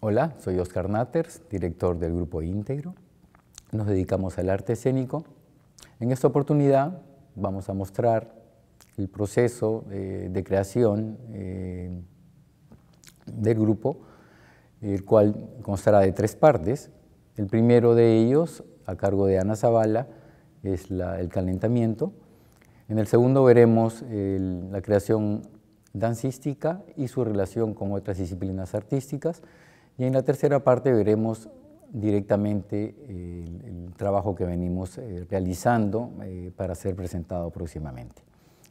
Hola, soy Oscar Natters, director del Grupo Íntegro. Nos dedicamos al arte escénico. En esta oportunidad vamos a mostrar el proceso eh, de creación eh, del grupo, el cual constará de tres partes. El primero de ellos, a cargo de Ana Zavala, es el calentamiento. En el segundo veremos la creación dancística y su relación con otras disciplinas artísticas. Y en la tercera parte veremos directamente eh, el, trabajo que venimos eh, realizando eh, para ser presentado próximamente.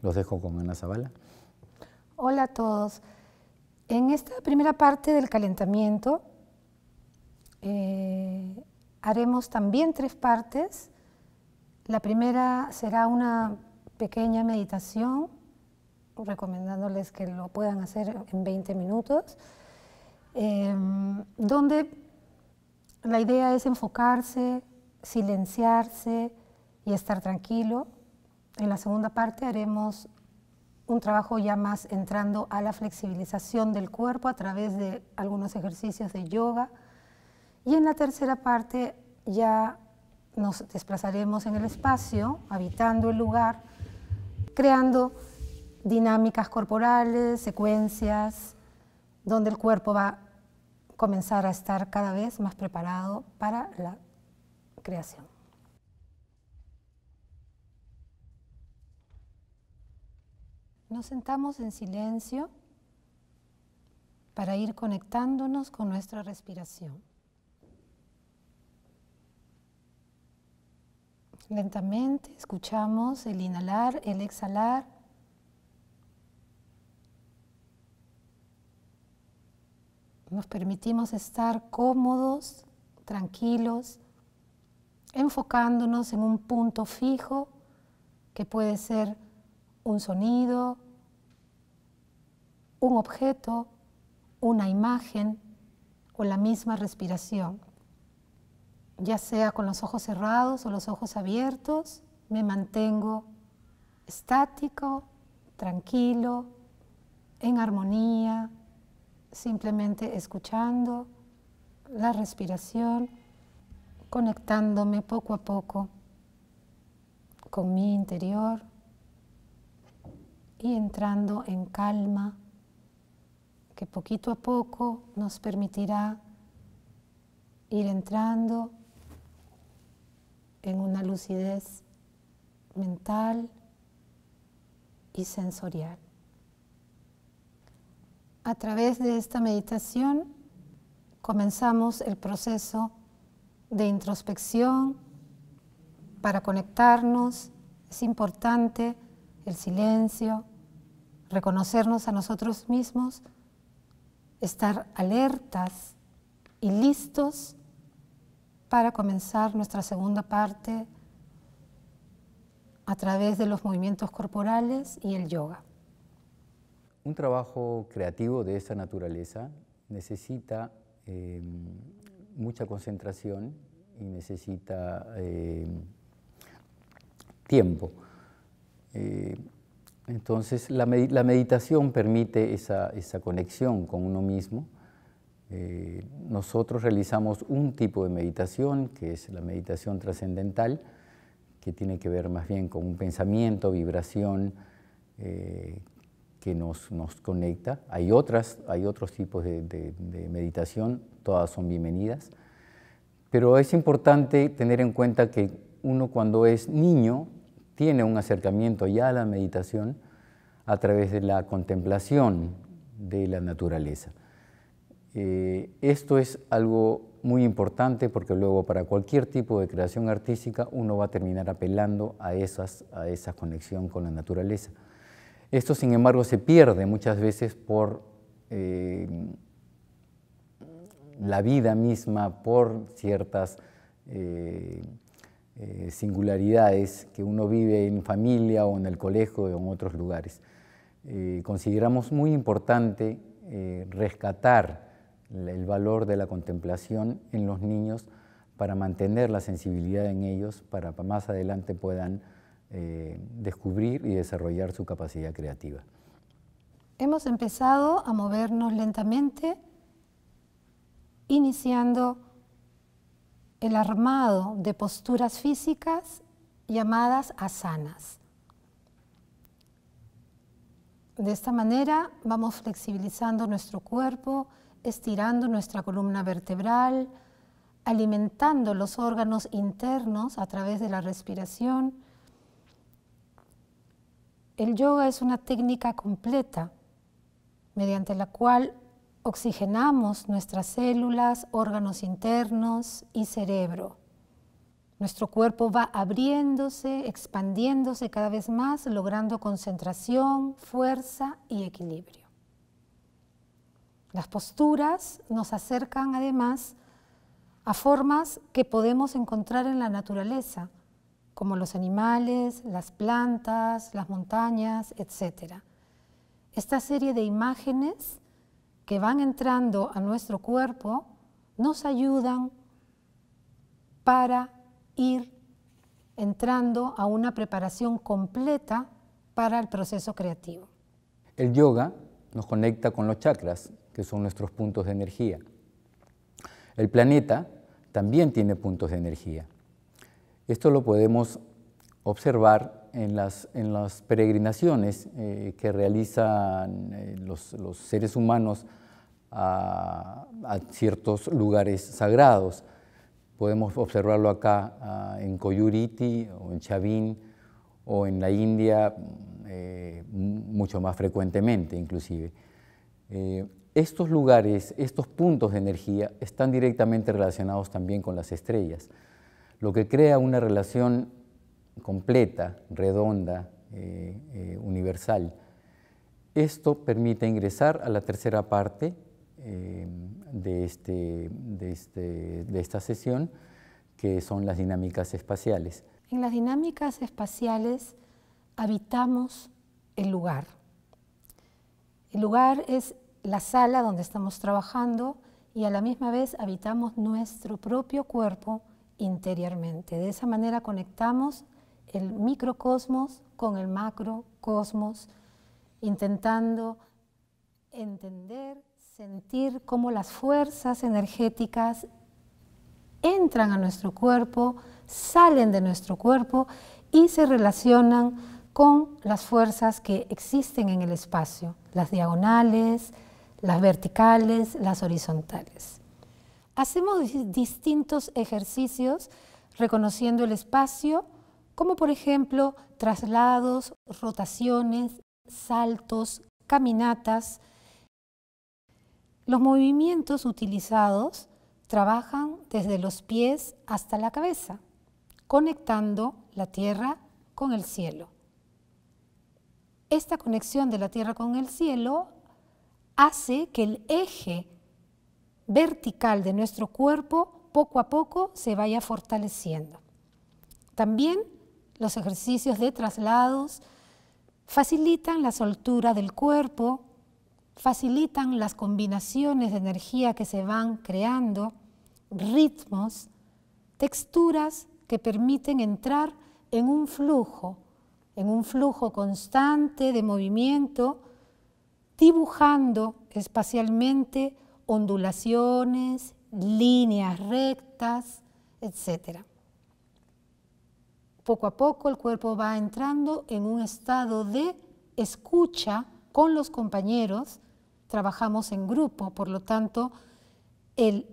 Los dejo con Ana Zavala. Hola a todos. En esta primera parte del calentamiento haremos también tres partes. La primera será una pequeña meditación, recomendándoles que lo puedan hacer en 20 minutos. Em, donde la idea es enfocarse, silenciarse y estar tranquilo. En la segunda parte haremos un trabajo ya más entrando a la flexibilización del cuerpo a través de algunos ejercicios de yoga. Y en la tercera parte ya nos desplazaremos en el espacio, habitando el lugar, creando dinámicas corporales, secuencias, donde el cuerpo va a comenzar a estar cada vez más preparado para la creación. Nos sentamos en silencio para ir conectándonos con nuestra respiración. Lentamente escuchamos el inhalar, el exhalar nos permitimos estar cómodos, tranquilos, enfocándonos en un punto fijo que puede ser un sonido, un objeto, una imagen o la misma respiración. Ya sea con los ojos cerrados o los ojos abiertos, me mantengo estático, tranquilo, en armonía, simplemente escuchando la respiración, conectándome poco a poco con mi interior y entrando en calma que poquito a poco nos permitirá ir entrando en una lucidez mental y sensorial. A través de esta meditación comenzamos el proceso de introspección para conectarnos. Es importante el silencio, reconocernos a nosotros mismos, estar alertas y listos para comenzar nuestra segunda parte a través de los movimientos corporales y el yoga. Un trabajo creativo de esa naturaleza necesita eh, mucha concentración y necesita eh, tiempo. Eh, entonces, la, meditación permite esa, conexión con uno mismo. nosotros realizamos un tipo de meditación, que es la meditación trascendental, que tiene que ver más bien con un pensamiento, vibración, que nos, conecta. Hay, otras, hay otros tipos de, meditación, todas son bienvenidas, pero es importante tener en cuenta que uno cuando es niño tiene un acercamiento ya a la meditación a través de la contemplación de la naturaleza. Eh, esto es algo muy importante porque luego para cualquier tipo de creación artística uno va a terminar apelando a esa conexión con la naturaleza. Esto, sin embargo, se pierde muchas veces por eh, la vida misma, por ciertas eh, eh, singularidades que uno vive en familia o en el colegio o en otros lugares. consideramos muy importante rescatar el valor de la contemplación en los niños para mantener la sensibilidad en ellos, para más adelante puedan eh, descubrir y desarrollar su capacidad creativa. Hemos empezado a movernos lentamente, iniciando el armado de posturas físicas llamadas asanas. De esta manera vamos flexibilizando nuestro cuerpo, estirando nuestra columna vertebral, alimentando los órganos internos a través de la respiración, el yoga es una técnica completa mediante la cual oxigenamos nuestras células, órganos internos y cerebro. Nuestro cuerpo va abriéndose, expandiéndose cada vez más, logrando concentración, fuerza y equilibrio. Las posturas nos acercan además a formas que podemos encontrar en la naturaleza, como los animales, las plantas, las montañas, etc. Esta serie de imágenes que van entrando a nuestro cuerpo nos ayudan para ir entrando a una preparación completa para el proceso creativo. El yoga nos conecta con los chakras, que son nuestros puntos de energía. El planeta también tiene puntos de energía. Esto lo podemos observar en las, peregrinaciones eh, que realizan eh, los, seres humanos a, ciertos lugares sagrados. Podemos observarlo acá ah, en Coyuriti o en Chavín o en la India eh, mucho más frecuentemente inclusive. estos lugares, estos puntos de energía están directamente relacionados también con las estrellas lo que crea una relación completa, redonda, eh, eh, universal. Esto permite ingresar a la tercera parte eh, de, este, este, de esta sesión, que son las dinámicas espaciales. En las dinámicas espaciales habitamos el lugar. El lugar es la sala donde estamos trabajando y a la misma vez habitamos nuestro propio cuerpo interiormente. De esa manera conectamos el microcosmos con el macrocosmos, intentando entender, sentir cómo las fuerzas energéticas entran a nuestro cuerpo, salen de nuestro cuerpo y se relacionan con las fuerzas que existen en el espacio, las diagonales, las verticales, las horizontales hacemos distintos ejercicios reconociendo el espacio, como por ejemplo traslados, rotaciones, saltos, caminatas. Los movimientos utilizados trabajan desde los pies hasta la cabeza, conectando la tierra con el cielo. Esta conexión de la tierra con el cielo hace que el eje vertical de nuestro cuerpo poco a poco se vaya fortaleciendo. También los ejercicios de traslados facilitan la soltura del cuerpo, facilitan las combinaciones de energía que se van creando, ritmos, texturas que permiten entrar en un flujo, en un flujo constante de movimiento, dibujando espacialmente ondulaciones, líneas rectas, etc. Poco a poco el cuerpo va entrando en un estado de escucha con los compañeros, trabajamos en grupo, por lo tanto, el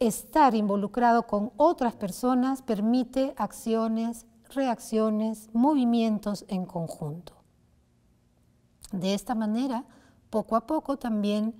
estar involucrado con otras personas permite acciones, reacciones, movimientos en conjunto. De esta manera, poco a poco también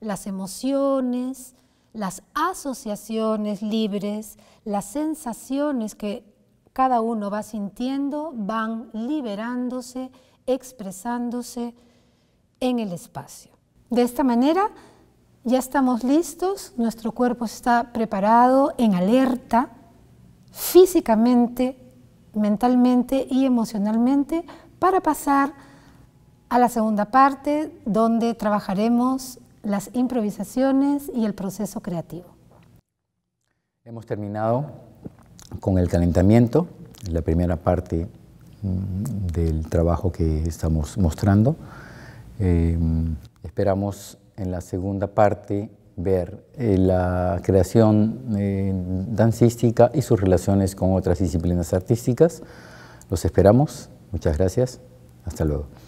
las emociones, las asociaciones libres, las sensaciones que cada uno va sintiendo van liberándose, expresándose en el espacio. De esta manera ya estamos listos, nuestro cuerpo está preparado, en alerta, físicamente, mentalmente y emocionalmente para pasar a la segunda parte donde trabajaremos las improvisaciones y el proceso creativo. Hemos terminado con el calentamiento, la primera parte mm, del trabajo que estamos mostrando. Em, esperamos en la segunda parte ver eh, la creación eh, dancística y sus relaciones con otras disciplinas artísticas. Los esperamos. Muchas gracias. Hasta luego.